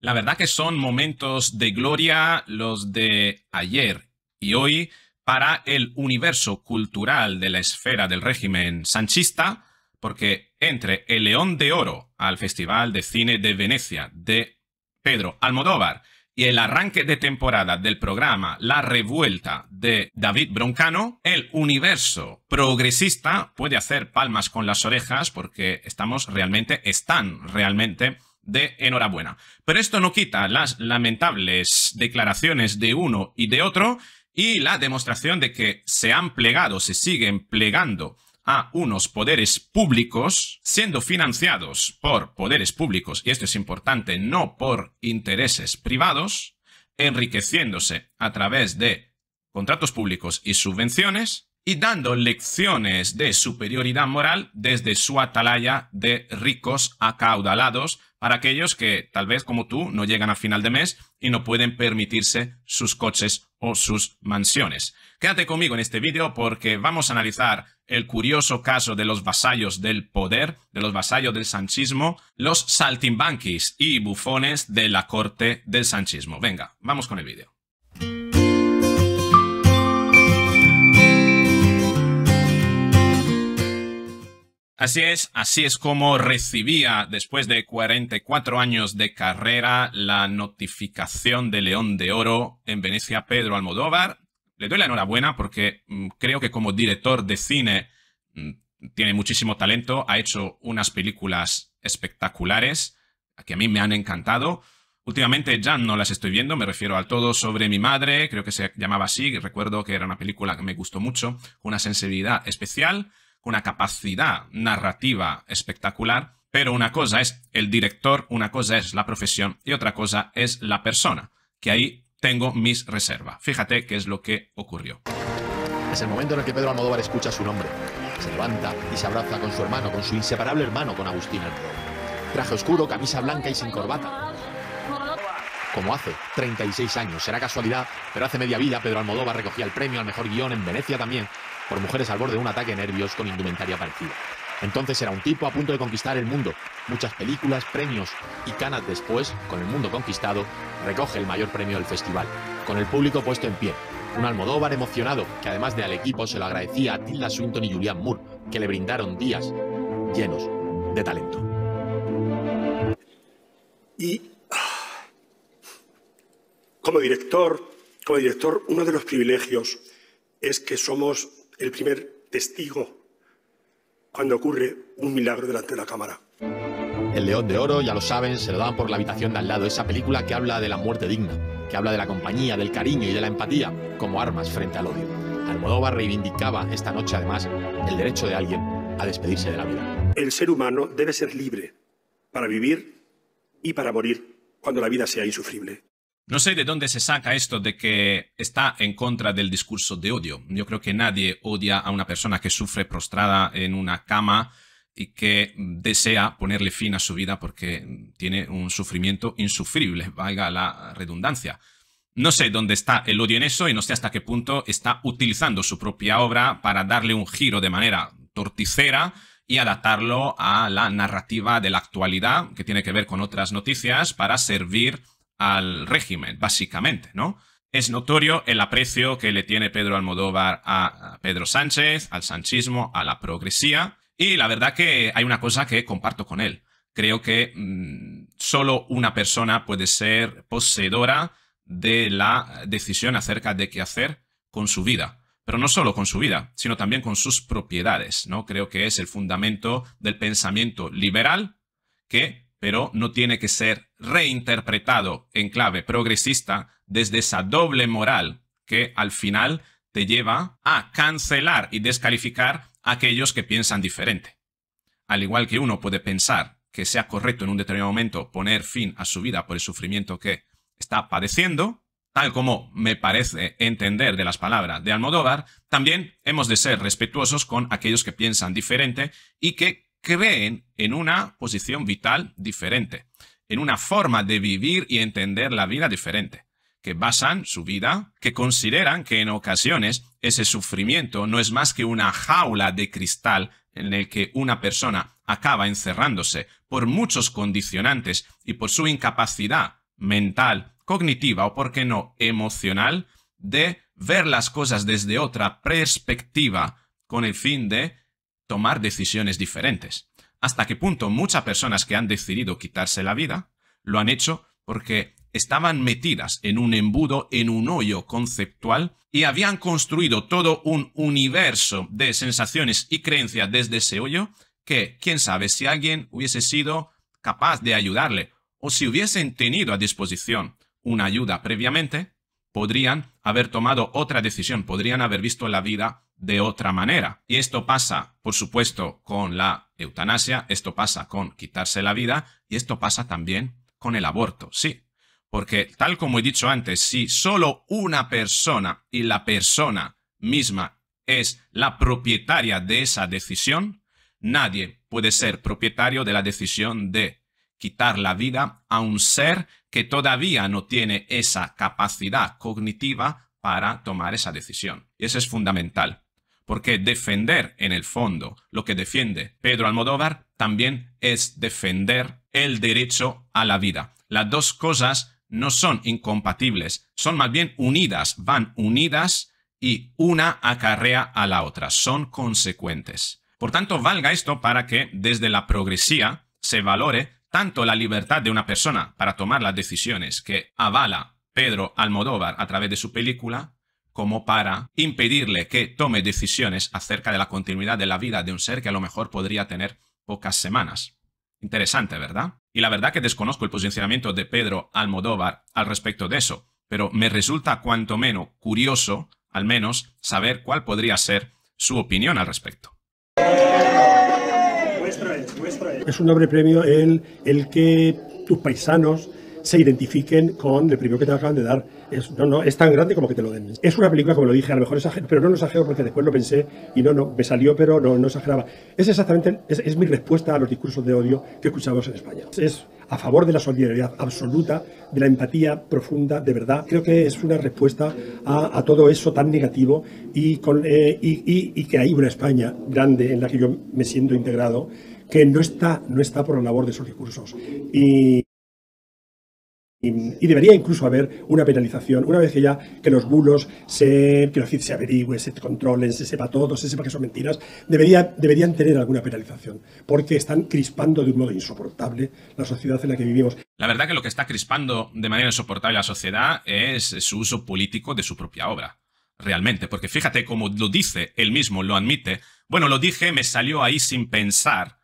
La verdad que son momentos de gloria los de ayer y hoy para el universo cultural de la esfera del régimen sanchista, porque entre el León de Oro al Festival de Cine de Venecia de Pedro Almodóvar y el arranque de temporada del programa La Revuelta de David Broncano, el universo progresista puede hacer palmas con las orejas porque estamos realmente, están realmente de enhorabuena. Pero esto no quita las lamentables declaraciones de uno y de otro y la demostración de que se han plegado, se siguen plegando a unos poderes públicos, siendo financiados por poderes públicos, y esto es importante, no por intereses privados, enriqueciéndose a través de contratos públicos y subvenciones, y dando lecciones de superioridad moral desde su atalaya de ricos acaudalados para aquellos que, tal vez como tú, no llegan a final de mes y no pueden permitirse sus coches o sus mansiones. Quédate conmigo en este vídeo porque vamos a analizar el curioso caso de los vasallos del poder, de los vasallos del sanchismo, los saltimbanquis y bufones de la corte del sanchismo. Venga, vamos con el vídeo. Así es, así es como recibía, después de 44 años de carrera, la notificación de León de Oro en Venecia Pedro Almodóvar. Le doy la enhorabuena porque mm, creo que como director de cine mm, tiene muchísimo talento, ha hecho unas películas espectaculares que a mí me han encantado. Últimamente ya no las estoy viendo, me refiero al todo sobre mi madre, creo que se llamaba así, recuerdo que era una película que me gustó mucho, una sensibilidad especial una capacidad narrativa espectacular, pero una cosa es el director, una cosa es la profesión y otra cosa es la persona, que ahí tengo mis reservas. Fíjate qué es lo que ocurrió. Es el momento en el que Pedro Almodóvar escucha su nombre. Se levanta y se abraza con su hermano, con su inseparable hermano, con Agustín Almodóvar. Traje oscuro, camisa blanca y sin corbata. Como hace 36 años, será casualidad, pero hace media vida Pedro Almodóvar recogía el premio al mejor guión en Venecia también por mujeres al borde de un ataque nervios con indumentaria parecida. Entonces era un tipo a punto de conquistar el mundo. Muchas películas, premios y canas después, con el mundo conquistado, recoge el mayor premio del festival, con el público puesto en pie. Un Almodóvar emocionado, que además de al equipo se lo agradecía a Tilda Swinton y Julian Moore, que le brindaron días llenos de talento. Y ah, como director, como director, uno de los privilegios es que somos el primer testigo cuando ocurre un milagro delante de la cámara. El León de Oro, ya lo saben, se lo dan por la habitación de al lado, esa película que habla de la muerte digna, que habla de la compañía, del cariño y de la empatía como armas frente al odio. Almodóvar reivindicaba esta noche, además, el derecho de alguien a despedirse de la vida. El ser humano debe ser libre para vivir y para morir cuando la vida sea insufrible. No sé de dónde se saca esto de que está en contra del discurso de odio. Yo creo que nadie odia a una persona que sufre prostrada en una cama y que desea ponerle fin a su vida porque tiene un sufrimiento insufrible, valga la redundancia. No sé dónde está el odio en eso y no sé hasta qué punto está utilizando su propia obra para darle un giro de manera torticera y adaptarlo a la narrativa de la actualidad que tiene que ver con otras noticias para servir al régimen, básicamente, ¿no? Es notorio el aprecio que le tiene Pedro Almodóvar a Pedro Sánchez, al sanchismo, a la progresía, y la verdad que hay una cosa que comparto con él. Creo que mm, solo una persona puede ser poseedora de la decisión acerca de qué hacer con su vida. Pero no solo con su vida, sino también con sus propiedades, ¿no? Creo que es el fundamento del pensamiento liberal que pero no tiene que ser reinterpretado en clave progresista desde esa doble moral que al final te lleva a cancelar y descalificar a aquellos que piensan diferente. Al igual que uno puede pensar que sea correcto en un determinado momento poner fin a su vida por el sufrimiento que está padeciendo, tal como me parece entender de las palabras de Almodóvar, también hemos de ser respetuosos con aquellos que piensan diferente y que ven en una posición vital diferente, en una forma de vivir y entender la vida diferente, que basan su vida, que consideran que en ocasiones ese sufrimiento no es más que una jaula de cristal en el que una persona acaba encerrándose por muchos condicionantes y por su incapacidad mental, cognitiva o, por qué no, emocional, de ver las cosas desde otra perspectiva con el fin de tomar decisiones diferentes. Hasta qué punto muchas personas que han decidido quitarse la vida lo han hecho porque estaban metidas en un embudo, en un hoyo conceptual, y habían construido todo un universo de sensaciones y creencias desde ese hoyo, que quién sabe si alguien hubiese sido capaz de ayudarle, o si hubiesen tenido a disposición una ayuda previamente, podrían haber tomado otra decisión, podrían haber visto la vida de otra manera. Y esto pasa, por supuesto, con la eutanasia, esto pasa con quitarse la vida y esto pasa también con el aborto, sí. Porque, tal como he dicho antes, si solo una persona y la persona misma es la propietaria de esa decisión, nadie puede ser propietario de la decisión de quitar la vida a un ser que todavía no tiene esa capacidad cognitiva para tomar esa decisión. Y eso es fundamental porque defender en el fondo lo que defiende Pedro Almodóvar también es defender el derecho a la vida. Las dos cosas no son incompatibles, son más bien unidas, van unidas y una acarrea a la otra, son consecuentes. Por tanto, valga esto para que desde la progresía se valore tanto la libertad de una persona para tomar las decisiones que avala Pedro Almodóvar a través de su película, como para impedirle que tome decisiones acerca de la continuidad de la vida de un ser que a lo mejor podría tener pocas semanas. Interesante, ¿verdad? Y la verdad que desconozco el posicionamiento de Pedro Almodóvar al respecto de eso, pero me resulta cuanto menos curioso, al menos, saber cuál podría ser su opinión al respecto. Es un noble premio el que tus paisanos se identifiquen con el premio que te acaban de dar es, no, no, es tan grande como que te lo den. Es una película, como lo dije, a lo mejor exagero, pero no lo exagero porque después lo pensé y no, no, me salió, pero no, no exageraba. Es exactamente, es, mi respuesta a los discursos de odio que escuchamos en España. Es a favor de la solidaridad absoluta, de la empatía profunda, de verdad. Creo que es una respuesta a, todo eso tan negativo y, con, eh, y, que hay una España grande en la que yo me siento integrado que no está, no está por la labor de esos discursos. Y y debería incluso haber una penalización una vez que ya que los bulos se, averigüen, se se controlen, se sepa todo, se sepa que son mentiras, debería, deberían tener alguna penalización, porque están crispando de un modo insoportable la sociedad en la que vivimos. La verdad que lo que está crispando de manera insoportable la sociedad es su uso político de su propia obra, realmente, porque fíjate cómo lo dice él mismo, lo admite, bueno, lo dije, me salió ahí sin pensar,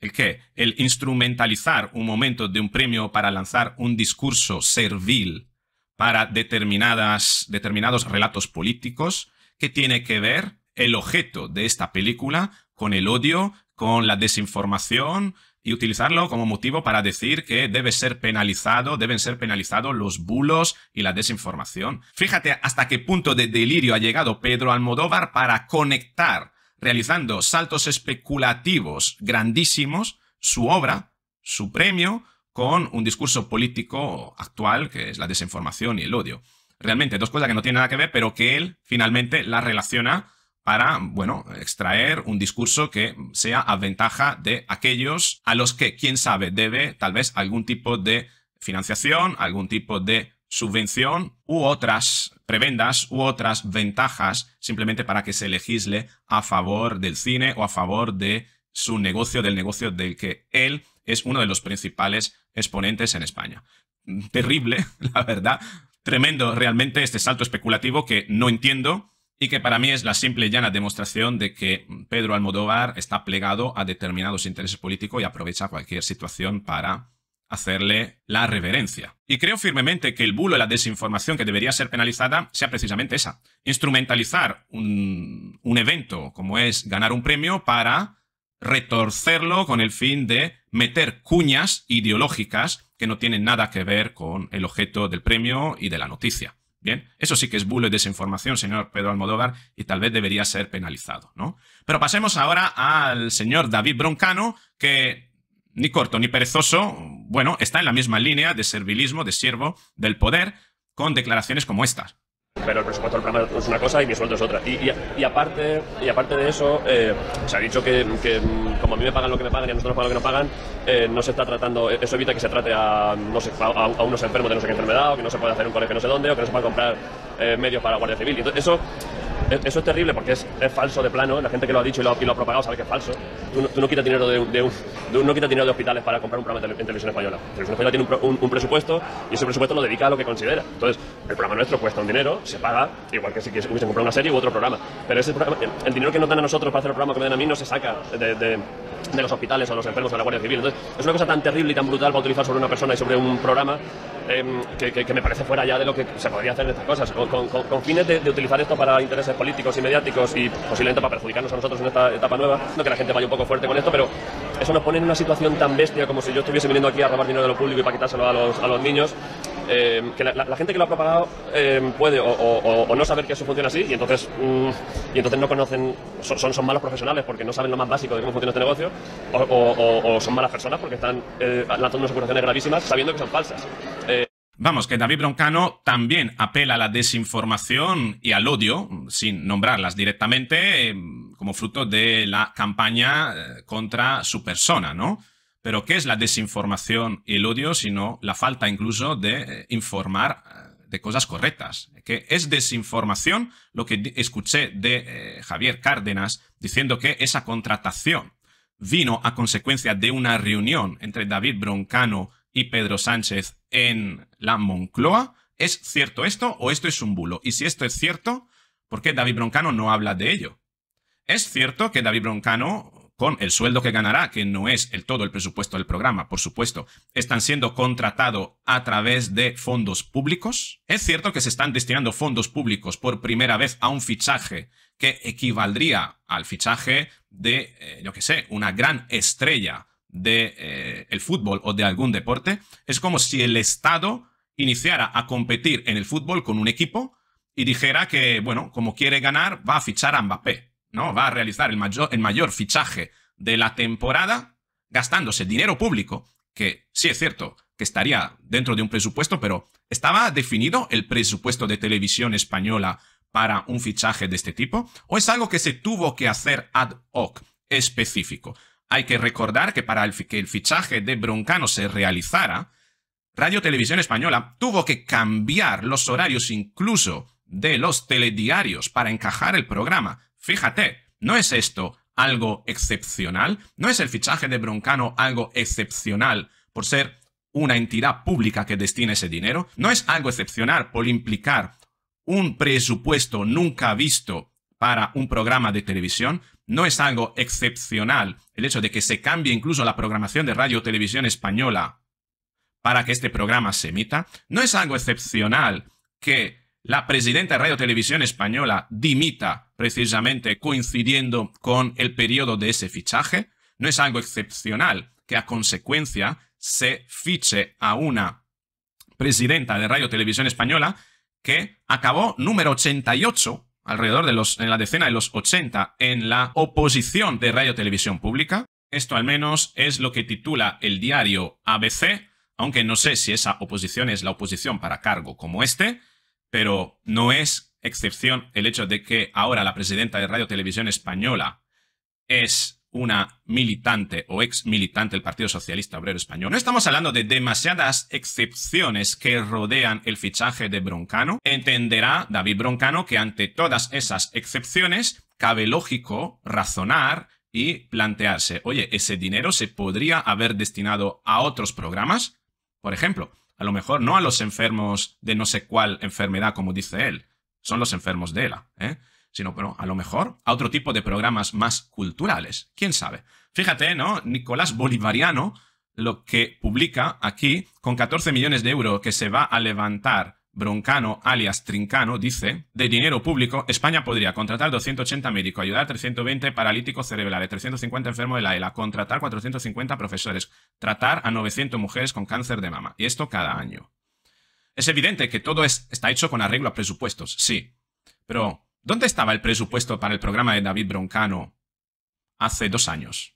¿El qué? El instrumentalizar un momento de un premio para lanzar un discurso servil para determinadas, determinados relatos políticos que tiene que ver el objeto de esta película con el odio, con la desinformación y utilizarlo como motivo para decir que debe ser penalizado, deben ser penalizados los bulos y la desinformación. Fíjate hasta qué punto de delirio ha llegado Pedro Almodóvar para conectar realizando saltos especulativos grandísimos, su obra, su premio, con un discurso político actual, que es la desinformación y el odio. Realmente, dos cosas que no tienen nada que ver, pero que él finalmente las relaciona para, bueno, extraer un discurso que sea a ventaja de aquellos a los que, quién sabe, debe tal vez algún tipo de financiación, algún tipo de subvención u otras prebendas u otras ventajas simplemente para que se legisle a favor del cine o a favor de su negocio, del negocio del que él es uno de los principales exponentes en España. Terrible, la verdad. Tremendo realmente este salto especulativo que no entiendo y que para mí es la simple y llana demostración de que Pedro Almodóvar está plegado a determinados intereses políticos y aprovecha cualquier situación para hacerle la reverencia. Y creo firmemente que el bulo y la desinformación que debería ser penalizada sea precisamente esa, instrumentalizar un, un evento como es ganar un premio para retorcerlo con el fin de meter cuñas ideológicas que no tienen nada que ver con el objeto del premio y de la noticia. Bien, eso sí que es bulo y desinformación, señor Pedro Almodóvar, y tal vez debería ser penalizado, ¿no? Pero pasemos ahora al señor David Broncano, que ni corto ni perezoso, bueno, está en la misma línea de servilismo, de siervo del poder, con declaraciones como estas. Pero el presupuesto del programa es una cosa y mi sueldo es otra. Y, aparte, y aparte de eso, eh, se ha dicho que, como a mí me pagan lo que me pagan y a nosotros pagan lo que nos pagan, eh, no se está tratando, eh, eso evita que se trate a, a, unos enfermos de no sé qué enfermedad, o que no se pueda hacer un colegio no sé dónde, o que no se pueda comprar medios para la Guardia Civil. Y eso eh, eso es terrible porque es, falso de plano. La gente que lo ha dicho y lo, ha propagado sabe que es falso. Tú no, quitas dinero de, dinero de hospitales para comprar un programa en televisión española. Televisión española tiene un, presupuesto y ese presupuesto lo dedica a lo que considera. Entonces, el programa nuestro cuesta un dinero, se paga, igual que si hubiesen comprado una serie u otro programa. Pero ese el, dinero que nos dan a nosotros para hacer el programa que me dan a mí no se saca de de los hospitales o los enfermos de la Guardia Civil. Entonces, es una cosa tan terrible y tan brutal para utilizar sobre una persona y sobre un programa em, que, me parece fuera ya de lo que se podría hacer de estas cosas. Con, fines de, utilizar esto para intereses políticos y mediáticos y posiblemente para perjudicarnos a nosotros en esta etapa nueva, no que la gente vaya un poco fuerte con esto, pero eso nos pone en una situación tan bestia como si yo estuviese viniendo aquí a robar dinero de lo público y para quitárselo a los, a los niños, eh, que la, gente que lo ha propagado eh, puede o, no saber que eso funciona así y entonces, mm, y entonces no conocen, son, son malos profesionales porque no saben lo más básico de cómo funciona este negocio o, son malas personas porque están eh, lanzando unas acusaciones gravísimas sabiendo que son falsas. Vamos, que David Broncano también apela a la desinformación y al odio, sin nombrarlas directamente, como fruto de la campaña contra su persona, ¿no? Pero ¿qué es la desinformación y el odio, sino la falta incluso de eh, informar eh, de cosas correctas? Que es desinformación lo que escuché de eh, Javier Cárdenas diciendo que esa contratación vino a consecuencia de una reunión entre David Broncano y Pedro Sánchez en la Moncloa. ¿Es cierto esto o esto es un bulo? Y si esto es cierto, ¿por qué David Broncano no habla de ello? Es cierto que David Broncano con el sueldo que ganará, que no es el todo el presupuesto del programa, por supuesto, están siendo contratados a través de fondos públicos. Es cierto que se están destinando fondos públicos por primera vez a un fichaje que equivaldría al fichaje de, eh, yo qué sé, una gran estrella del de, eh, el fútbol o de algún deporte. Es como si el Estado iniciara a competir en el fútbol con un equipo y dijera que, bueno, como quiere ganar, va a fichar a Mbappé ¿no? Va a realizar el mayor, fichaje de la temporada gastándose dinero público, que sí es cierto que estaría dentro de un presupuesto, pero ¿estaba definido el presupuesto de televisión española para un fichaje de este tipo? ¿O es algo que se tuvo que hacer ad hoc, específico? Hay que recordar que para el, que el fichaje de Broncano se realizara, Radio Televisión Española tuvo que cambiar los horarios incluso de los telediarios para encajar el programa. Fíjate, ¿no es esto algo excepcional? ¿No es el fichaje de Broncano algo excepcional por ser una entidad pública que destine ese dinero? ¿No es algo excepcional por implicar un presupuesto nunca visto para un programa de televisión? ¿No es algo excepcional el hecho de que se cambie incluso la programación de radio televisión española para que este programa se emita? ¿No es algo excepcional que la presidenta de Radio Televisión Española dimita precisamente coincidiendo con el periodo de ese fichaje. No es algo excepcional que a consecuencia se fiche a una presidenta de Radio Televisión Española que acabó número 88 alrededor de los en la decena de los 80 en la oposición de Radio Televisión Pública. Esto al menos es lo que titula el diario ABC, aunque no sé si esa oposición es la oposición para cargo como este, pero no es excepción el hecho de que ahora la presidenta de Radio Televisión Española es una militante o ex militante del Partido Socialista Obrero Español. No estamos hablando de demasiadas excepciones que rodean el fichaje de Broncano. Entenderá David Broncano que ante todas esas excepciones cabe lógico razonar y plantearse, oye, ese dinero se podría haber destinado a otros programas. Por ejemplo, a lo mejor no a los enfermos de no sé cuál enfermedad, como dice él, son los enfermos de ELA, ¿eh? sino pero a lo mejor a otro tipo de programas más culturales, quién sabe. Fíjate, ¿no? Nicolás Bolivariano, lo que publica aquí, con 14 millones de euros que se va a levantar Broncano, alias Trincano, dice, de dinero público, España podría contratar 280 médicos, ayudar a 320 paralíticos cerebrales, 350 enfermos de la ELA, contratar 450 profesores, tratar a 900 mujeres con cáncer de mama, y esto cada año. Es evidente que todo está hecho con arreglo a presupuestos, sí. Pero, ¿dónde estaba el presupuesto para el programa de David Broncano hace dos años?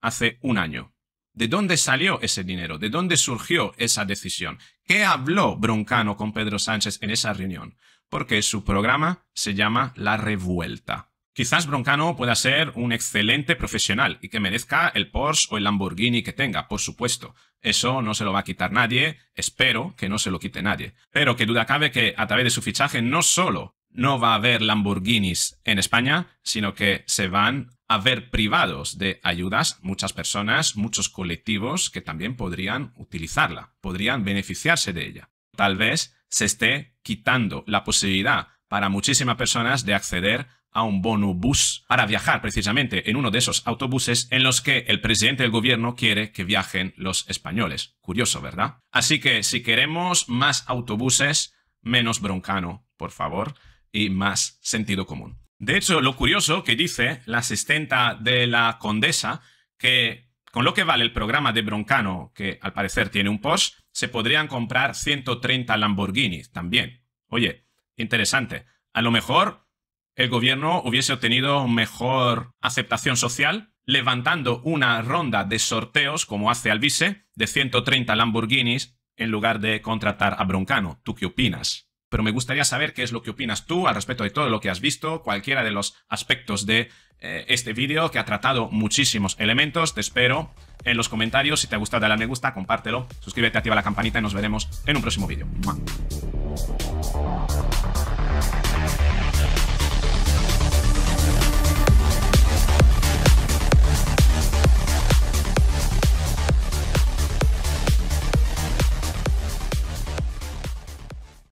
Hace un año. ¿De dónde salió ese dinero? ¿De dónde surgió esa decisión? ¿Qué habló Broncano con Pedro Sánchez en esa reunión? Porque su programa se llama La Revuelta. Quizás Broncano pueda ser un excelente profesional y que merezca el Porsche o el Lamborghini que tenga, por supuesto. Eso no se lo va a quitar nadie, espero que no se lo quite nadie. Pero que duda cabe que a través de su fichaje no solo no va a haber Lamborghinis en España, sino que se van Haber privados de ayudas muchas personas, muchos colectivos que también podrían utilizarla, podrían beneficiarse de ella. Tal vez se esté quitando la posibilidad para muchísimas personas de acceder a un bono bus para viajar precisamente en uno de esos autobuses en los que el presidente del gobierno quiere que viajen los españoles. Curioso, ¿verdad? Así que si queremos más autobuses, menos broncano, por favor, y más sentido común. De hecho, lo curioso que dice la asistenta de la condesa, que con lo que vale el programa de Broncano, que al parecer tiene un post, se podrían comprar 130 Lamborghinis también. Oye, interesante. A lo mejor el gobierno hubiese obtenido mejor aceptación social levantando una ronda de sorteos, como hace Alvise, de 130 Lamborghinis en lugar de contratar a Broncano. ¿Tú qué opinas? pero me gustaría saber qué es lo que opinas tú al respecto de todo lo que has visto, cualquiera de los aspectos de eh, este vídeo que ha tratado muchísimos elementos. Te espero en los comentarios. Si te ha gustado, dale a me gusta, compártelo, suscríbete, activa la campanita y nos veremos en un próximo vídeo.